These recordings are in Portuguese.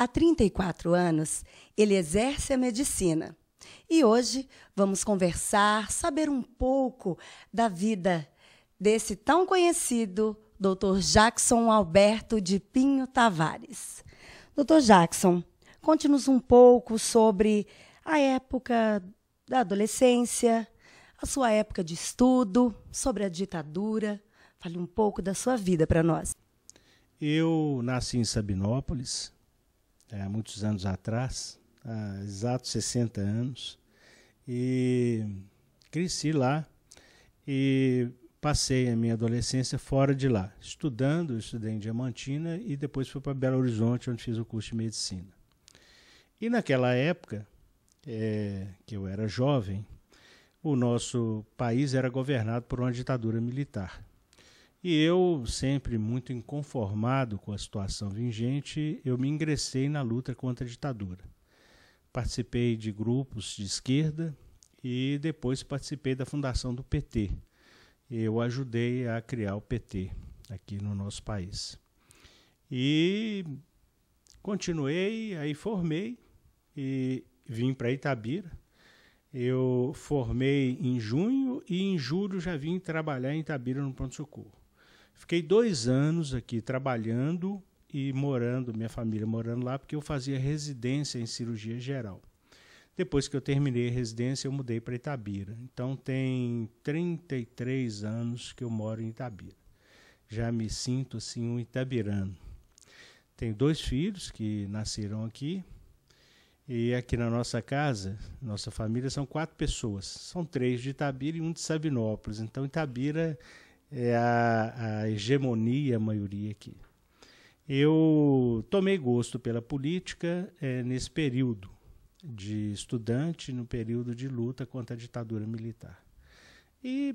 Há 34 anos, ele exerce a medicina. E hoje vamos conversar, saber um pouco da vida desse tão conhecido Dr. Jackson Alberto de Pinho Tavares. Dr. Jackson, conte-nos um pouco sobre a época da adolescência, a sua época de estudo, sobre a ditadura. Fale um pouco da sua vida para nós. Eu nasci em Sabinópolis, há é, muitos anos atrás, há exatos 60 anos, e cresci lá e passei a minha adolescência fora de lá, estudando, estudei em Diamantina e depois fui para Belo Horizonte, onde fiz o curso de medicina. E naquela época, é, que eu era jovem, o nosso país era governado por uma ditadura militar. E eu, sempre muito inconformado com a situação vigente, eu me ingressei na luta contra a ditadura. Participei de grupos de esquerda e depois participei da fundação do PT. Eu ajudei a criar o PT aqui no nosso país. E continuei, aí formei e vim para Itabira. Eu formei em junho e em julho já vim trabalhar em Itabira no pronto-socorro. Fiquei dois anos aqui trabalhando e morando, minha família morando lá, porque eu fazia residência em cirurgia geral. Depois que eu terminei a residência, eu mudei para Itabira. Então tem 33 anos que eu moro em Itabira. Já me sinto assim um itabirano. Tenho dois filhos que nasceram aqui. E aqui na nossa casa, nossa família, são quatro pessoas. São três de Itabira e um de Sabinópolis. Então Itabira é a, a hegemonia, a maioria aqui. Eu tomei gosto pela política é, nesse período de estudante, no período de luta contra a ditadura militar. E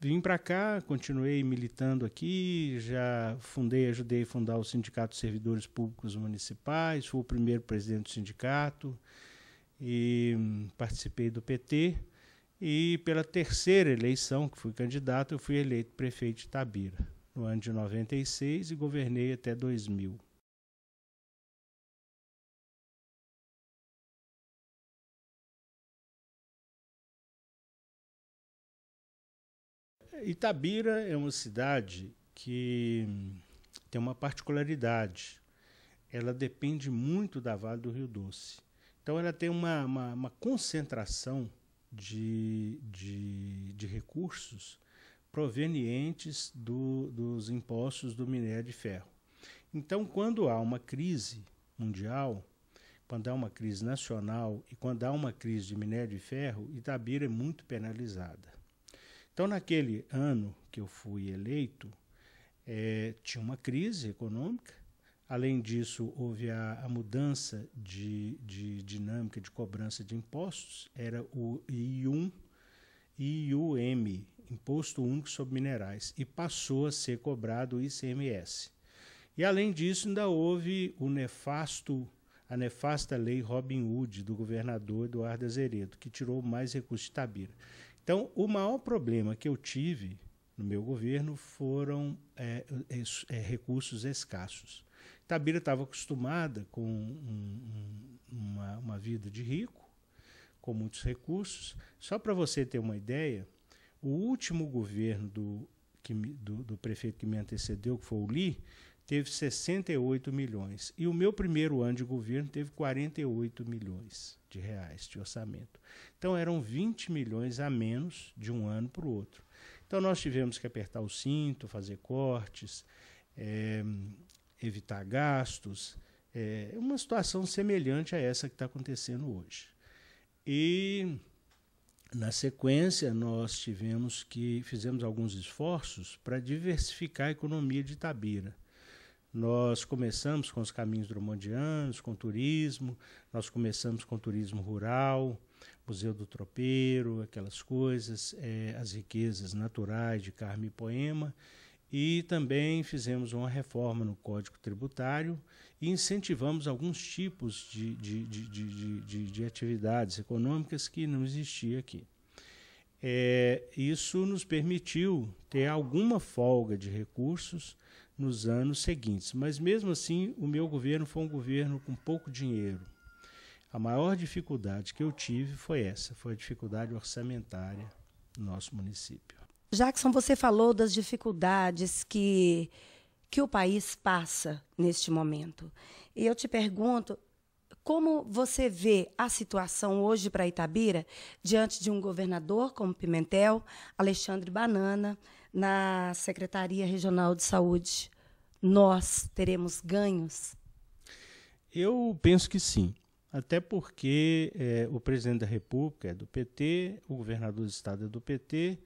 vim para cá, continuei militando aqui, já fundei, ajudei a fundar o Sindicato de Servidores Públicos Municipais, fui o primeiro presidente do sindicato e hum, participei do PT. E pela terceira eleição que fui candidato, eu fui eleito prefeito de Tabira no ano de 96 e governei até 2000. Itabira é uma cidade que tem uma particularidade. Ela depende muito da Vale do Rio Doce. Então, ela tem uma, uma, uma concentração de, de, de recursos provenientes do, dos impostos do minério de ferro. Então, quando há uma crise mundial, quando há uma crise nacional e quando há uma crise de minério de ferro, Itabira é muito penalizada. Então, naquele ano que eu fui eleito, é, tinha uma crise econômica, Além disso, houve a, a mudança de, de, dinâmica de cobrança de impostos, era o IUM, IUM, Imposto Único sobre Minerais, e passou a ser cobrado o ICMS. E além disso, ainda houve o nefasto a nefasta lei Robin Hood do governador Eduardo Azeredo, que tirou mais recursos de Tabira. Então, o maior problema que eu tive no meu governo foram é, é, é, recursos escassos. Tabira estava acostumada com um, um, uma, uma vida de rico, com muitos recursos. Só para você ter uma ideia, o último governo do, que, do, do, prefeito que me antecedeu, que foi o Lee, teve 68 milhões. E o meu primeiro ano de governo teve 48 milhões de reais de orçamento. Então eram 20 milhões a menos de um ano para o outro. Então nós tivemos que apertar o cinto, fazer cortes, é, evitar gastos. É uma situação semelhante a essa que está acontecendo hoje. E na sequência nós tivemos que fizemos alguns esforços para diversificar a economia de Itabira. Nós começamos com os caminhos dromondianos, com turismo, nós começamos com turismo rural, Museu do Tropeiro, aquelas coisas, é, as riquezas naturais de Carme e Poema, e também fizemos uma reforma no Código Tributário e incentivamos alguns tipos de, de, de, de, de atividades econômicas que não existia aqui. É, isso nos permitiu ter alguma folga de recursos nos anos seguintes. Mas mesmo assim, o meu governo foi um governo com pouco dinheiro. A maior dificuldade que eu tive foi essa, foi a dificuldade orçamentária no nosso município. Jackson, você falou das dificuldades que, que o país passa neste momento. E eu te pergunto, como você vê a situação hoje para Itabira diante de um governador como Pimentel, Alexandre Banana, na Secretaria Regional de Saúde? Nós teremos ganhos? Eu penso que sim. Até porque é, o presidente da República é do PT, o governador do estado é do PT,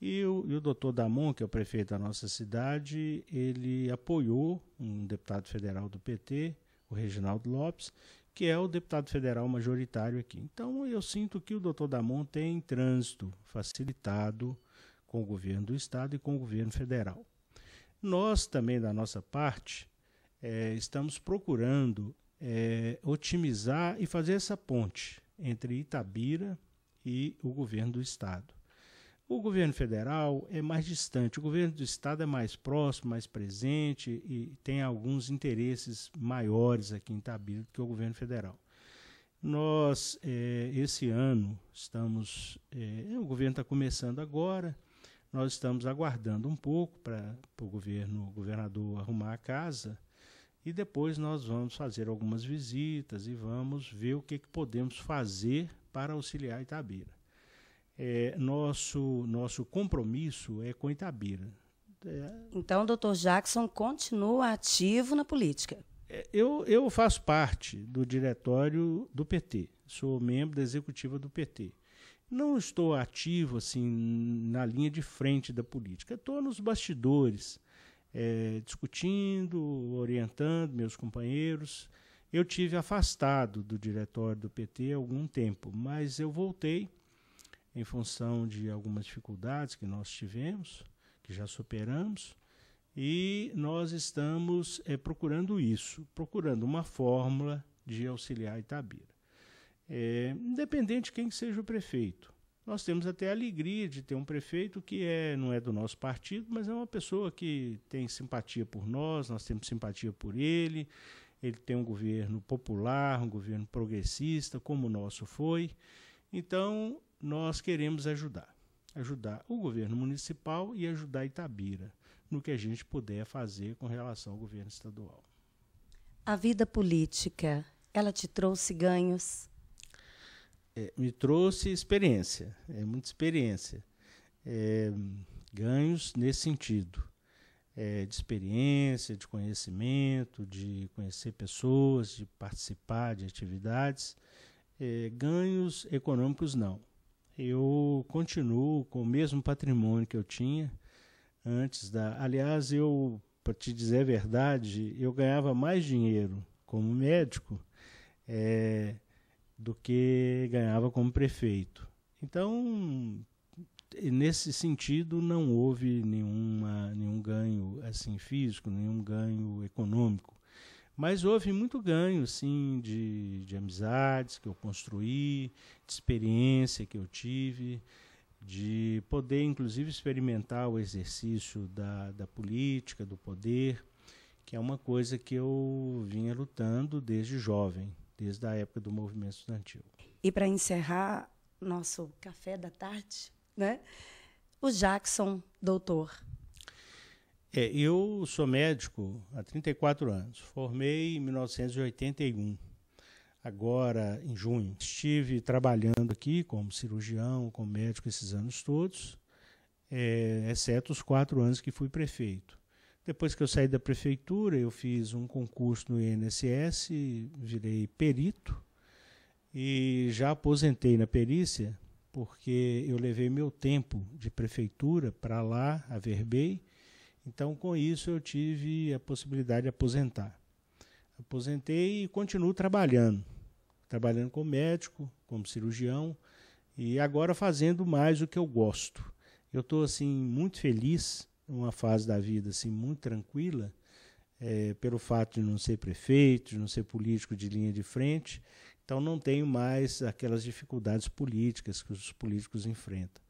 e o, e o doutor Damon, que é o prefeito da nossa cidade, ele apoiou um deputado federal do PT, o Reginaldo Lopes, que é o deputado federal majoritário aqui. Então, eu sinto que o doutor Damon tem trânsito facilitado com o governo do Estado e com o governo federal. Nós também, da nossa parte, é, estamos procurando é, otimizar e fazer essa ponte entre Itabira e o governo do Estado. O governo federal é mais distante, o governo do estado é mais próximo, mais presente e tem alguns interesses maiores aqui em Itabira do que o governo federal. Nós, eh, esse ano, estamos. Eh, o governo está começando agora, nós estamos aguardando um pouco para o governo, o governador arrumar a casa e depois nós vamos fazer algumas visitas e vamos ver o que, que podemos fazer para auxiliar Itabira. É, nosso, nosso compromisso é com Itabira. É, então, o doutor Jackson continua ativo na política. É, eu, eu faço parte do diretório do PT, sou membro da executiva do PT. Não estou ativo assim na linha de frente da política, estou nos bastidores, é, discutindo, orientando meus companheiros. Eu tive afastado do diretório do PT há algum tempo, mas eu voltei em função de algumas dificuldades que nós tivemos, que já superamos, e nós estamos é, procurando isso, procurando uma fórmula de auxiliar Itabira. É, independente de quem seja o prefeito, nós temos até a alegria de ter um prefeito que é, não é do nosso partido, mas é uma pessoa que tem simpatia por nós, nós temos simpatia por ele, ele tem um governo popular, um governo progressista, como o nosso foi. Então, nós queremos ajudar. Ajudar o governo municipal e ajudar Itabira no que a gente puder fazer com relação ao governo estadual. A vida política, ela te trouxe ganhos? É, me trouxe experiência, é muita experiência. É, ganhos nesse sentido, é, de experiência, de conhecimento, de conhecer pessoas, de participar de atividades. É, ganhos econômicos, não eu continuo com o mesmo patrimônio que eu tinha antes da. Aliás, eu, para te dizer a verdade, eu ganhava mais dinheiro como médico é, do que ganhava como prefeito. Então, nesse sentido, não houve nenhuma, nenhum ganho assim físico, nenhum ganho econômico. Mas houve muito ganho, sim, de, de amizades que eu construí, de experiência que eu tive, de poder, inclusive, experimentar o exercício da, da política, do poder, que é uma coisa que eu vinha lutando desde jovem, desde a época do movimento estudantil. E para encerrar nosso café da tarde, né? o Jackson, doutor. É, eu sou médico há 34 anos. Formei em 1981. Agora, em junho, estive trabalhando aqui como cirurgião, como médico esses anos todos, é, exceto os quatro anos que fui prefeito. Depois que eu saí da prefeitura, eu fiz um concurso no INSS, virei perito e já aposentei na perícia, porque eu levei meu tempo de prefeitura para lá, averbei, então, com isso, eu tive a possibilidade de aposentar. Aposentei e continuo trabalhando. Trabalhando como médico, como cirurgião e agora fazendo mais o que eu gosto. Eu estou assim muito feliz, numa fase da vida assim muito tranquila, é, pelo fato de não ser prefeito, de não ser político de linha de frente. Então não tenho mais aquelas dificuldades políticas que os políticos enfrentam.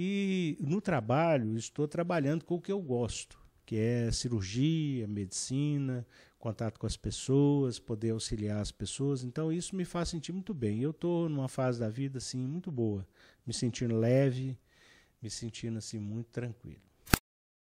E no trabalho, estou trabalhando com o que eu gosto, que é cirurgia, medicina, contato com as pessoas, poder auxiliar as pessoas. Então, isso me faz sentir muito bem. Eu estou numa fase da vida assim muito boa, me sentindo leve, me sentindo assim muito tranquilo.